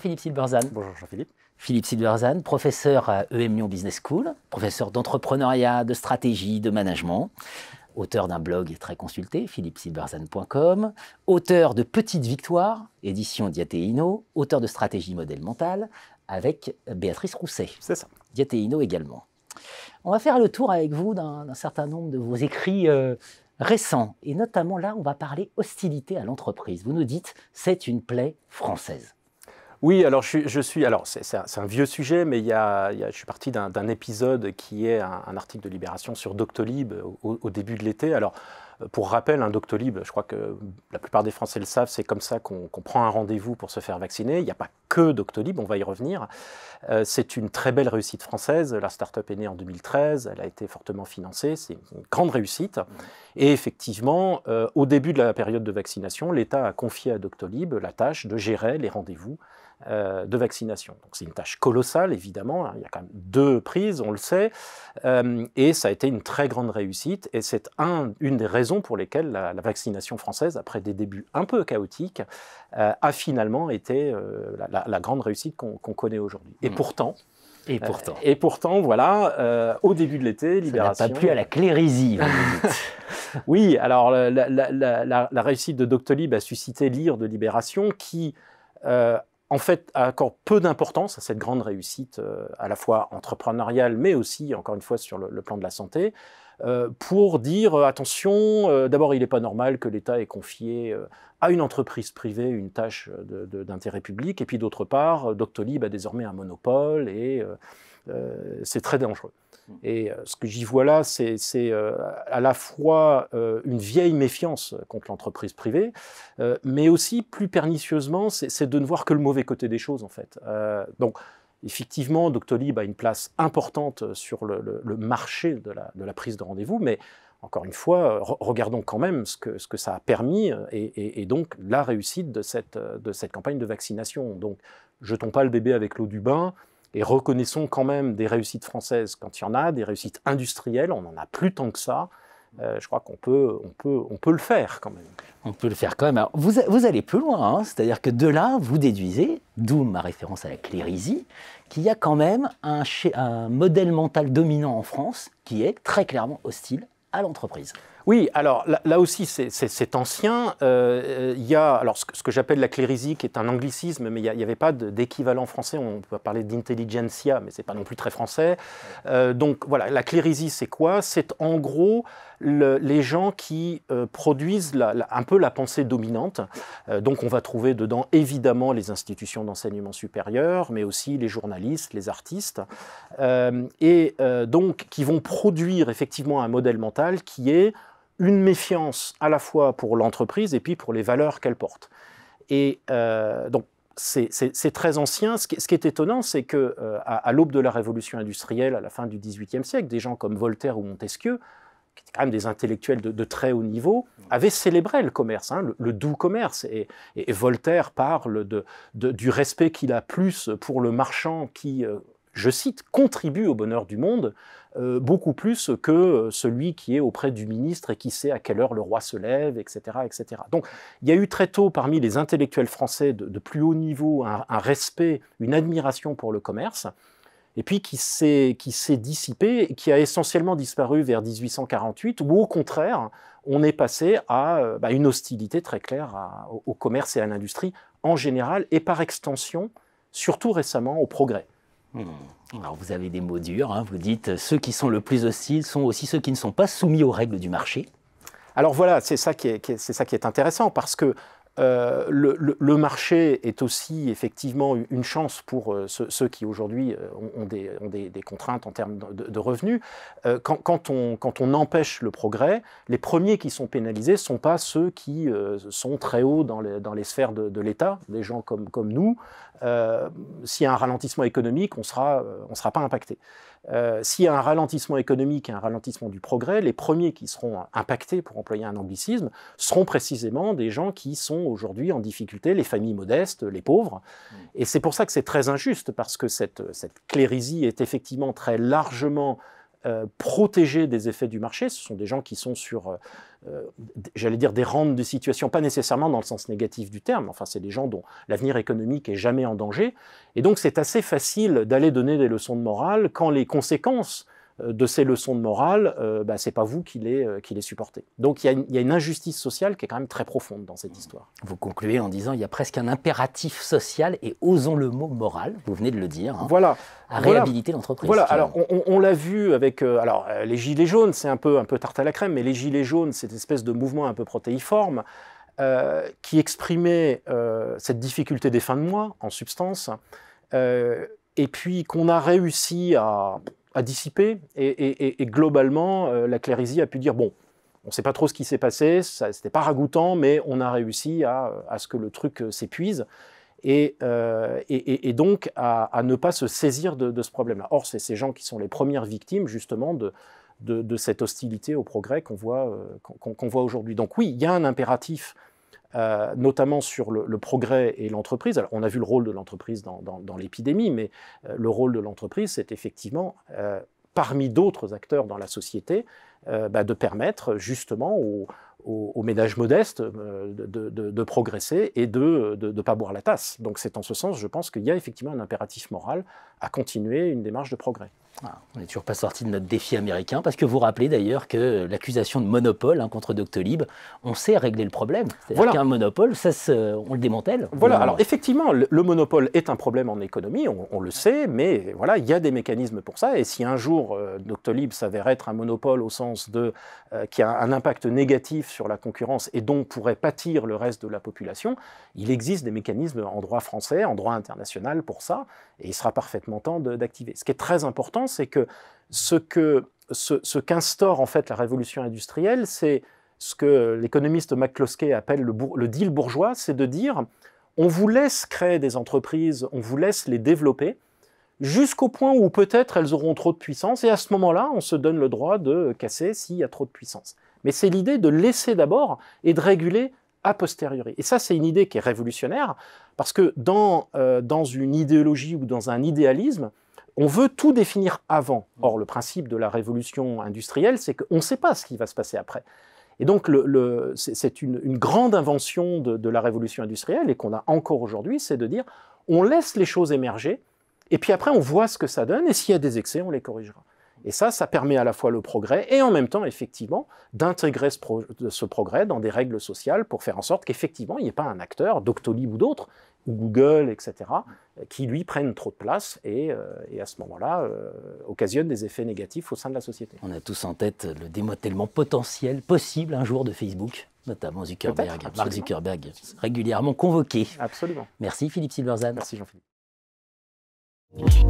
Philippe Silberzan. Bonjour Jean-Philippe. Philippe Silberzan, professeur à EM Lyon Business School, professeur d'entrepreneuriat, de stratégie, de management, auteur d'un blog très consulté, philippesilberzan.com, auteur de Petite Victoire, édition Diatéino, auteur de stratégie modèle mental avec Béatrice Rousset. C'est ça. Diatéino également. On va faire le tour avec vous d'un certain nombre de vos écrits euh, récents. Et notamment là, on va parler hostilité à l'entreprise. Vous nous dites, c'est une plaie française. Oui, alors je, suis. Alors c'est un, vieux sujet, mais je suis parti d'un épisode qui est un, article de Libération sur Doctolib au, début de l'été. Alors. Pour rappel, un hein, Doctolib, je crois que la plupart des Français le savent, c'est comme ça qu'on prend un rendez-vous pour se faire vacciner. Il n'y a pas que Doctolib, on va y revenir. Euh, c'est une très belle réussite française. La start-up est née en 2013, elle a été fortement financée, c'est une grande réussite. Et effectivement, euh, au début de la période de vaccination, l'État a confié à Doctolib la tâche de gérer les rendez-vous euh, de vaccination. Donc c'est une tâche colossale, évidemment. Hein. il y a quand même deux prises, on le sait. Euh, et ça a été une très grande réussite. Et c'est une des raisons pour lesquelles la, vaccination française, après des débuts un peu chaotiques, euh, a finalement été la, grande réussite qu'on connaît aujourd'hui. Et mm. pourtant, et pourtant. voilà, au début de l'été, Libération. Ça n'a pas plu à la clérisie. oui, alors la, la, réussite de Doctolib a suscité l'ire de Libération qui en fait, encore peu d'importance à cette grande réussite, euh, à la fois entrepreneuriale, mais aussi, encore une fois, sur le, plan de la santé, euh, pour dire euh, attention, d'abord, il n'est pas normal que l'État ait confié à une entreprise privée une tâche d'intérêt public, et puis d'autre part, Doctolib a désormais un monopole, et c'est très dangereux. Et euh, ce que j'y vois là, c'est euh, à la fois euh, une vieille méfiance contre l'entreprise privée, mais aussi plus pernicieusement, c'est de ne voir que le mauvais côté des choses en fait. donc effectivement, Doctolib a une place importante sur le, marché de la, prise de rendez-vous, mais encore une fois, regardons quand même ce que, ça a permis et, donc la réussite de cette, de cette, campagne de vaccination. Donc jetons pas le bébé avec l'eau du bain. Et reconnaissons quand même des réussites françaises quand il y en a, des réussites industrielles, on n'en a plus tant que ça. Euh, je crois qu'on peut, peut, on peut le faire quand même. On peut le faire quand même. Alors, vous, allez plus loin, hein. c'est-à-dire que de là, vous déduisez, d'où ma référence à la clérisie, qu'il y a quand même un modèle mental dominant en France qui est très clairement hostile à l'entreprise. Oui, alors là, aussi c'est ancien. Euh, euh, il y a ce, que j'appelle la clérisie, qui est un anglicisme, mais il n'y avait pas d'équivalent français. On peut parler d'intelligentsia, mais c'est pas non plus très français. Euh, donc voilà, la clérisie c'est quoi C'est en gros les gens qui produisent un peu la pensée dominante. donc on va trouver dedans évidemment les institutions d'enseignement supérieur, mais aussi les journalistes, les artistes, et donc qui vont produire effectivement un modèle mental qui est une méfiance à la fois pour l'entreprise et puis pour les valeurs qu'elle porte. Et euh, donc, c'est très ancien. Ce qui, est étonnant, c'est que euh, à, l'aube de la révolution industrielle, à la fin du XVIIIe siècle, des gens comme Voltaire ou Montesquieu, qui étaient quand même des intellectuels de, très haut niveau, avaient célébré le commerce, hein, le, doux commerce. Et, Voltaire parle de, du respect qu'il a plus pour le marchand qui euh, je cite, contribue au bonheur du monde euh, beaucoup plus que euh, celui qui est auprès du ministre et qui sait à quelle heure le roi se lève, etc. etc. Donc il y a eu très tôt parmi les intellectuels français de, plus haut niveau un, respect, une admiration pour le commerce, et puis qui s'est dissipé, qui a essentiellement disparu vers 1848, où au contraire, on est passé à euh, bah, une hostilité très claire au commerce et à l'industrie en général, et par extension, surtout récemment, au progrès. Hmm. Alors vous avez des mots durs, hein. vous dites euh, ceux qui sont le plus hostiles sont aussi ceux qui ne sont pas soumis aux règles du marché. Alors voilà, c'est ça qui ça qui est intéressant parce que euh, le, marché est aussi effectivement une chance pour euh, ceux, qui aujourd'hui euh, ont, des, contraintes en termes de, revenus. quand, on, quand, on, empêche le progrès, les premiers qui sont pénalisés ne sont pas ceux qui sont très hauts dans les, dans les sphères de, l'État, des gens comme, comme nous. S'il y a un ralentissement économique, on sera, ne sera pas impacté. S'il y a un ralentissement économique et un ralentissement du progrès, les premiers qui seront impactés, pour employer un anglicisme, seront précisément des gens qui sont aujourd'hui en difficulté, les familles modestes, les pauvres. Mm. Et c'est pour ça que c'est très injuste, parce que cette, cette clérisie est effectivement très largement euh, protégée des effets du marché. Ce sont des gens qui sont sur, euh, euh, j'allais dire, des rentes de situation, pas nécessairement dans le sens négatif du terme. Enfin, c'est des gens dont l'avenir économique est jamais en danger. Et donc, c'est assez facile d'aller donner des leçons de morale quand les conséquences euh, de ces leçons de morale, ce euh, bah, c'est pas vous qui les, euh, supportez. Donc il y, a une injustice sociale qui est quand même très profonde dans cette histoire. Vous concluez en disant qu'il y a presque un impératif social et osons le mot moral, vous venez de le dire. Hein, voilà. À réhabiliter l'entreprise. Voilà, alors on, l'a vu avec. alors les Gilets jaunes, c'est un peu, un peu tarte à la crème, mais les Gilets jaunes, cette espèce de mouvement un peu protéiforme. qui exprimait cette difficulté des fins de mois, en substance, et puis qu'on a réussi à, a dissipé et, globalement, euh, la clérisie a pu dire bon, on ne sait pas trop ce qui s'est passé, c'était pas ragoûtant, mais on a réussi à, ce que le truc euh, s'épuise. Et, euh, donc à, ne pas se saisir de, ce problème-là. Or, c'est ces gens qui sont les premières victimes justement de, cette hostilité au progrès qu'on voit, qu'on voit aujourd'hui. Donc oui, il y a un impératif euh, notamment sur le, progrès et l'entreprise. on a vu le rôle de l'entreprise dans, l'épidémie, mais euh, le rôle de l'entreprise, c'est effectivement, euh, parmi d'autres acteurs dans la société, bah, de permettre justement aux, ménages modestes de, de, progresser et de ne pas boire la tasse. Donc, c'est en ce sens, je pense qu'il y a effectivement un impératif moral à continuer une démarche de progrès. Ah. on n'est toujours pas sorti de notre défi américain, parce que vous rappelez d'ailleurs que l'accusation de monopole hein, contre Doctolib, on sait régler le problème. C'est-à-dire qu'un monopole, on le démantèle. Voilà, alors effectivement, le, monopole est un problème en économie, on, le sait, mais voilà, il y a des mécanismes pour ça, et si un jour euh, Doctolib s'avère être un monopole au sens de euh, qui a un impact négatif sur la concurrence et donc pourrait pâtir le reste de la population, il existe des mécanismes en droit français, en droit international pour ça, et il sera parfaitement temps d'activer. Ce qui est très important, c'est que ce qu'instaure en fait la révolution industrielle, c'est ce que l'économiste McCloskey appelle le, deal bourgeois, c'est de dire on vous laisse créer des entreprises, on vous laisse les développer, jusqu'au point où peut-être elles auront trop de puissance, et à ce moment-là, on se donne le droit de casser s'il y a trop de puissance. Mais c'est l'idée de laisser d'abord et de réguler a posteriori. Et ça, c'est une idée qui est révolutionnaire, parce que dans euh, une idéologie ou dans un idéalisme, on veut tout définir avant. Mm. Or, le principe de la révolution industrielle, c'est qu'on ne sait pas ce qui va se passer après. Et donc, c'est une, grande invention de, la révolution industrielle et qu'on a encore aujourd'hui, c'est de dire on laisse les choses émerger et puis après on voit ce que ça donne et s'il y a des excès, on les corrigera. Et ça, ça permet à la fois le progrès et en même temps, effectivement, d'intégrer ce, progrès dans des règles sociales pour faire en sorte qu'effectivement, il n'y ait pas un acteur, Doctolib ou d'autres, Google, etc., qui lui prennent trop de place et, euh, à ce moment-là euh, occasionnent des effets négatifs au sein de la société. On a tous en tête le démantèlement potentiel possible un jour de Facebook notamment Zuckerberg, Mark Zuckerberg, régulièrement convoqué. Absolument. Merci Philippe Silverzan. Merci Jean-Philippe.